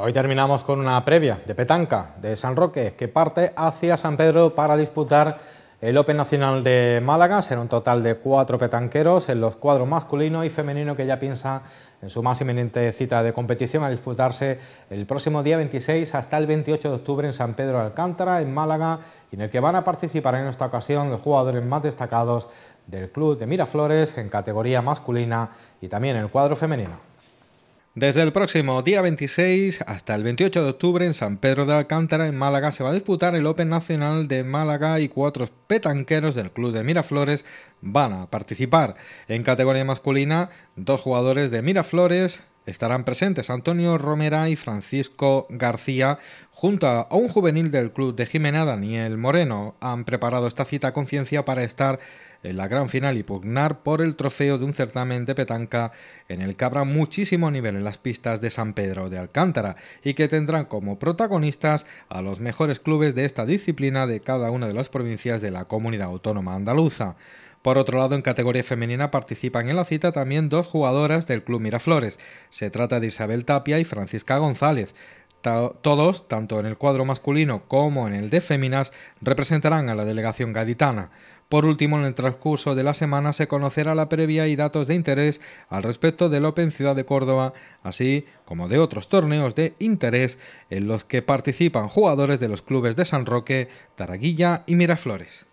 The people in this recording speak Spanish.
Hoy terminamos con una previa de petanca de San Roque que parte hacia San Pedro para disputar el Open Nacional de Málaga. Será un total de cuatro petanqueros en los cuadros masculino y femenino que ya piensa en su más inminente cita de competición a disputarse el próximo día 26 hasta el 28 de octubre en San Pedro Alcántara, en Málaga, y en el que van a participar en esta ocasión los jugadores más destacados del club de Miraflores en categoría masculina y también en el cuadro femenino. Desde el próximo día 26 hasta el 28 de octubre en San Pedro de Alcántara, en Málaga, se va a disputar el Open Nacional de Málaga y cuatro petanqueros del Club de Miraflores van a participar. En categoría masculina, dos jugadores de Miraflores estarán presentes Antonio Romera y Francisco García, junto a un juvenil del Club de Jimena, Daniel Moreno. Han preparado esta cita a conciencia para estar en la gran final y pugnar por el trofeo de un certamen de petanca en el que habrá muchísimo nivel en las pistas de San Pedro de Alcántara y que tendrán como protagonistas a los mejores clubes de esta disciplina de cada una de las provincias de la comunidad autónoma andaluza. Por otro lado, en categoría femenina participan en la cita también dos jugadoras del Club Miraflores. Se trata de Isabel Tapia y Francisca González todos, tanto en el cuadro masculino como en el de féminas, representarán a la delegación gaditana. Por último, en el transcurso de la semana se conocerá la previa y datos de interés al respecto del Open Ciudad de Córdoba, así como de otros torneos de interés en los que participan jugadores de los clubes de San Roque, Taraguilla y Miraflores.